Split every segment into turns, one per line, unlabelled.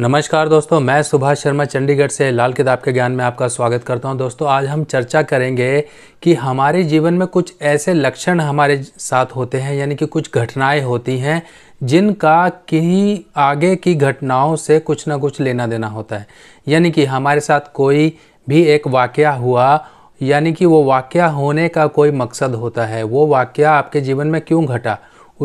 नमस्कार दोस्तों मैं सुभाष शर्मा चंडीगढ़ से लाल किताब के ज्ञान में आपका स्वागत करता हूं दोस्तों आज हम चर्चा करेंगे कि हमारे जीवन में कुछ ऐसे लक्षण हमारे साथ होते हैं यानी कि कुछ घटनाएं होती हैं जिनका किन्हीं आगे की घटनाओं से कुछ ना कुछ लेना देना होता है यानी कि हमारे साथ कोई भी एक वाक़ हुआ यानी कि वो वाक़ होने का कोई मकसद होता है वो वाक़ आपके जीवन में क्यों घटा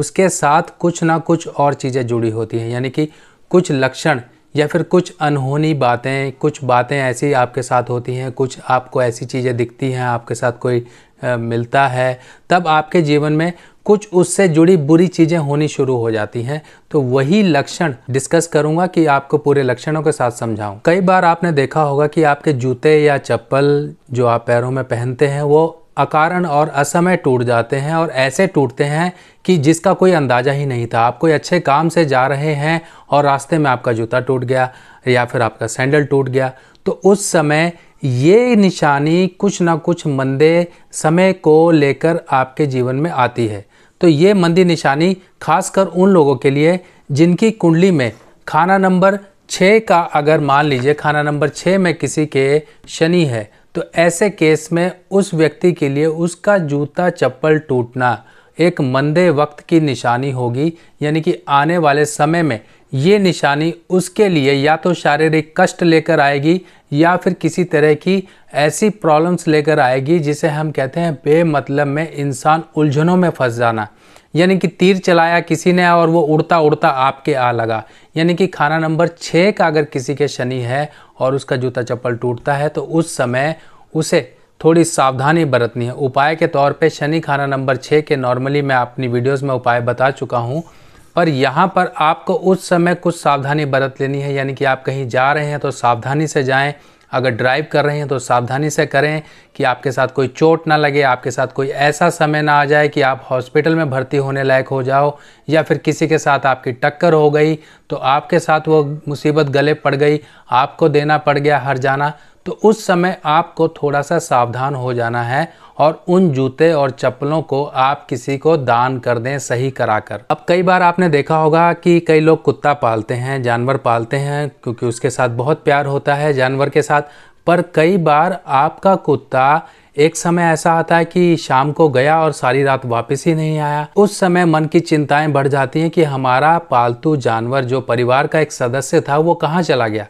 उसके साथ कुछ ना कुछ और चीज़ें जुड़ी होती हैं यानी कि कुछ लक्षण या फिर कुछ अनहोनी बातें कुछ बातें ऐसी आपके साथ होती हैं कुछ आपको ऐसी चीज़ें दिखती हैं आपके साथ कोई मिलता है तब आपके जीवन में कुछ उससे जुड़ी बुरी चीज़ें होनी शुरू हो जाती हैं तो वही लक्षण डिस्कस करूंगा कि आपको पूरे लक्षणों के साथ समझाऊं कई बार आपने देखा होगा कि आपके जूते या चप्पल जो आप पैरों में पहनते हैं वो अकारण और असमय टूट जाते हैं और ऐसे टूटते हैं कि जिसका कोई अंदाज़ा ही नहीं था आप कोई अच्छे काम से जा रहे हैं और रास्ते में आपका जूता टूट गया या फिर आपका सैंडल टूट गया तो उस समय ये निशानी कुछ ना कुछ मंदे समय को लेकर आपके जीवन में आती है तो ये मंदी निशानी खासकर उन लोगों के लिए जिनकी कुंडली में खाना नंबर छः का अगर मान लीजिए खाना नंबर छः में किसी के शनि है तो ऐसे केस में उस व्यक्ति के लिए उसका जूता चप्पल टूटना एक मंदे वक्त की निशानी होगी यानी कि आने वाले समय में ये निशानी उसके लिए या तो शारीरिक कष्ट लेकर आएगी या फिर किसी तरह की ऐसी प्रॉब्लम्स लेकर आएगी जिसे हम कहते हैं बेमतलब में इंसान उलझनों में फंस जाना यानी कि तीर चलाया किसी ने और वो उड़ता उड़ता आपके आ लगा यानी कि खाना नंबर छः का अगर किसी के शनि है और उसका जूता चप्पल टूटता है तो उस समय उसे थोड़ी सावधानी बरतनी है उपाय के तौर पे शनि खाना नंबर छः के नॉर्मली मैं अपनी वीडियोस में उपाय बता चुका हूँ पर यहाँ पर आपको उस समय कुछ सावधानी बरत लेनी है यानी कि आप कहीं जा रहे हैं तो सावधानी से जाएं अगर ड्राइव कर रहे हैं तो सावधानी से करें कि आपके साथ कोई चोट ना लगे आपके साथ कोई ऐसा समय ना आ जाए कि आप हॉस्पिटल में भर्ती होने लायक हो जाओ या फिर किसी के साथ आपकी टक्कर हो गई तो आपके साथ वो मुसीबत गले पड़ गई आपको देना पड़ गया हर जाना तो उस समय आपको थोड़ा सा सावधान हो जाना है और उन जूते और चप्पलों को आप किसी को दान कर दें सही कराकर अब कई बार आपने देखा होगा कि कई लोग कुत्ता पालते हैं जानवर पालते हैं क्योंकि उसके साथ बहुत प्यार होता है जानवर के साथ पर कई बार आपका कुत्ता एक समय ऐसा आता है कि शाम को गया और सारी रात वापस ही नहीं आया उस समय मन की चिंताएं बढ़ जाती हैं कि हमारा पालतू जानवर जो परिवार का एक सदस्य था वो कहाँ चला गया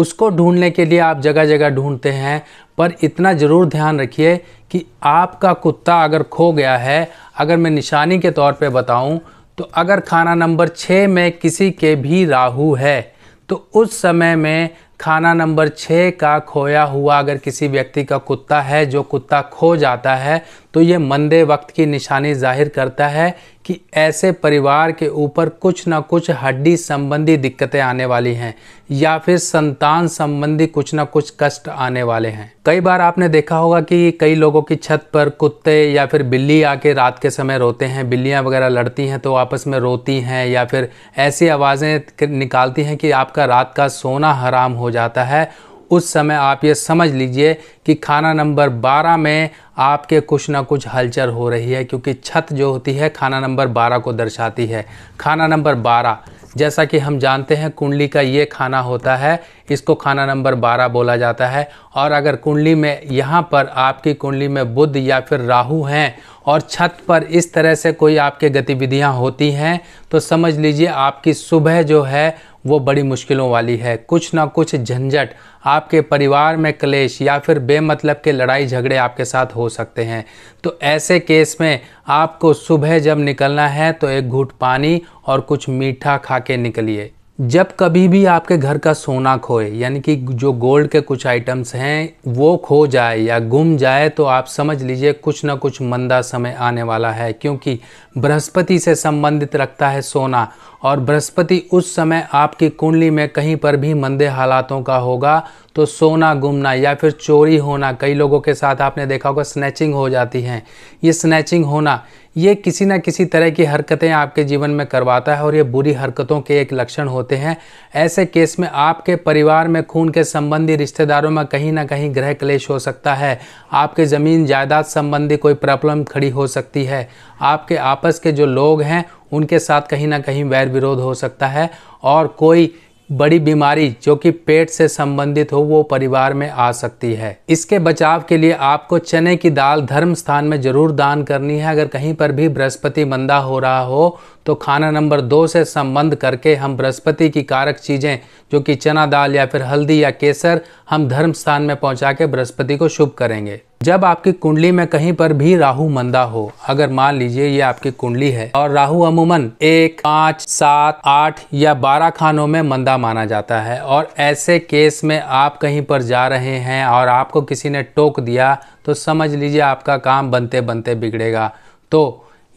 उसको ढूंढने के लिए आप जगह जगह ढूंढते हैं पर इतना ज़रूर ध्यान रखिए कि आपका कुत्ता अगर खो गया है अगर मैं निशानी के तौर पे बताऊं तो अगर खाना नंबर छः में किसी के भी राहु है तो उस समय में खाना नंबर छः का खोया हुआ अगर किसी व्यक्ति का कुत्ता है जो कुत्ता खो जाता है तो यह मंदे वक्त की निशानी जाहिर करता है कि ऐसे परिवार के ऊपर कुछ ना कुछ हड्डी संबंधी दिक्कतें आने वाली हैं या फिर संतान संबंधी कुछ ना कुछ कष्ट आने वाले हैं कई बार आपने देखा होगा कि कई लोगों की छत पर कुत्ते या फिर बिल्ली आके रात के समय रोते हैं बिल्लियाँ वगैरह लड़ती हैं तो आपस में रोती हैं या फिर ऐसी आवाज़ें निकालती हैं कि आपका रात का सोना हराम हो जाता है उस समय आप ये समझ लीजिए कि खाना नंबर 12 में आपके कुछ ना कुछ हलचल हो रही है क्योंकि छत जो होती है खाना नंबर 12 को दर्शाती है खाना नंबर 12 जैसा कि हम जानते हैं कुंडली का ये खाना होता है इसको खाना नंबर 12 बोला जाता है और अगर कुंडली में यहाँ पर आपकी कुंडली में बुद्ध या फिर राहु हैं और छत पर इस तरह से कोई आपके गतिविधियाँ होती हैं तो समझ लीजिए आपकी सुबह जो है वो बड़ी मुश्किलों वाली है कुछ ना कुछ झंझट आपके परिवार में क्लेश या फिर बेमतलब के लड़ाई झगड़े आपके साथ हो सकते हैं तो ऐसे केस में आपको सुबह जब निकलना है तो एक घूट पानी और कुछ मीठा खा के निकलिए जब कभी भी आपके घर का सोना खोए यानी कि जो गोल्ड के कुछ आइटम्स हैं वो खो जाए या गुम जाए तो आप समझ लीजिए कुछ ना कुछ मंदा समय आने वाला है क्योंकि बृहस्पति से संबंधित रखता है सोना और बृहस्पति उस समय आपकी कुंडली में कहीं पर भी मंदे हालातों का होगा तो सोना गुमना या फिर चोरी होना कई लोगों के साथ आपने देखा होगा स्नैचिंग हो जाती हैं ये स्नैचिंग होना ये किसी ना किसी तरह की हरकतें आपके जीवन में करवाता है और ये बुरी हरकतों के एक लक्षण होते हैं ऐसे केस में आपके परिवार में खून के संबंधी रिश्तेदारों में कहीं ना कहीं ग्रह क्लेश हो सकता है आपके ज़मीन जायदाद संबंधी कोई प्रॉब्लम खड़ी हो सकती है आपके आपस के जो लोग हैं उनके साथ कहीं ना कहीं वैर विरोध हो सकता है और कोई बड़ी बीमारी जो कि पेट से संबंधित हो वो परिवार में आ सकती है इसके बचाव के लिए आपको चने की दाल धर्म स्थान में जरूर दान करनी है अगर कहीं पर भी बृहस्पति मंदा हो रहा हो तो खाना नंबर दो से संबंध करके हम बृहस्पति की कारक चीज़ें जो कि चना दाल या फिर हल्दी या केसर हम धर्म स्थान में पहुंचा के बृहस्पति को शुभ करेंगे जब आपकी कुंडली में कहीं पर भी राहु मंदा हो अगर मान लीजिए ये आपकी कुंडली है और राहु अमूमन एक पाँच सात आठ या बारह खानों में मंदा माना जाता है और ऐसे केस में आप कहीं पर जा रहे हैं और आपको किसी ने टोक दिया तो समझ लीजिए आपका काम बनते बनते बिगड़ेगा तो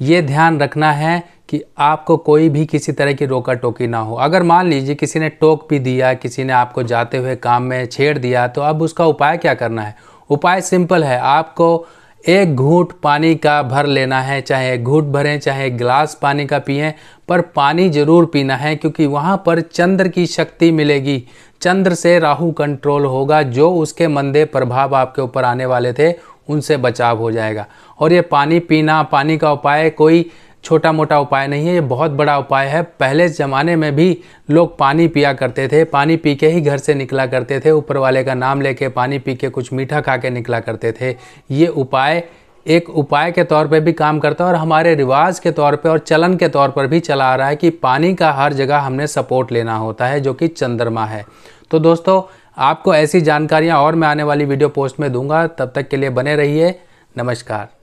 ये ध्यान रखना है कि आपको कोई भी किसी तरह की रोका टोकी ना हो अगर मान लीजिए किसी ने टोक भी दिया किसी ने आपको जाते हुए काम में छेड़ दिया तो अब उसका उपाय क्या करना है उपाय सिंपल है आपको एक घूट पानी का भर लेना है चाहे घूट भरें चाहे गिलास पानी का पिएं पर पानी जरूर पीना है क्योंकि वहाँ पर चंद्र की शक्ति मिलेगी चंद्र से राहु कंट्रोल होगा जो उसके मंदे प्रभाव आपके ऊपर आने वाले थे उनसे बचाव हो जाएगा और ये पानी पीना पानी का उपाय कोई छोटा मोटा उपाय नहीं है ये बहुत बड़ा उपाय है पहले ज़माने में भी लोग पानी पिया करते थे पानी पी के ही घर से निकला करते थे ऊपर वाले का नाम लेके पानी पी के कुछ मीठा खा के निकला करते थे ये उपाय एक उपाय के तौर पे भी काम करता है और हमारे रिवाज के तौर पे और चलन के तौर पर भी चला आ रहा है कि पानी का हर जगह हमने सपोर्ट लेना होता है जो कि चंद्रमा है तो दोस्तों आपको ऐसी जानकारियाँ और मैं आने वाली वीडियो पोस्ट में दूंगा तब तक के लिए बने रहिए नमस्कार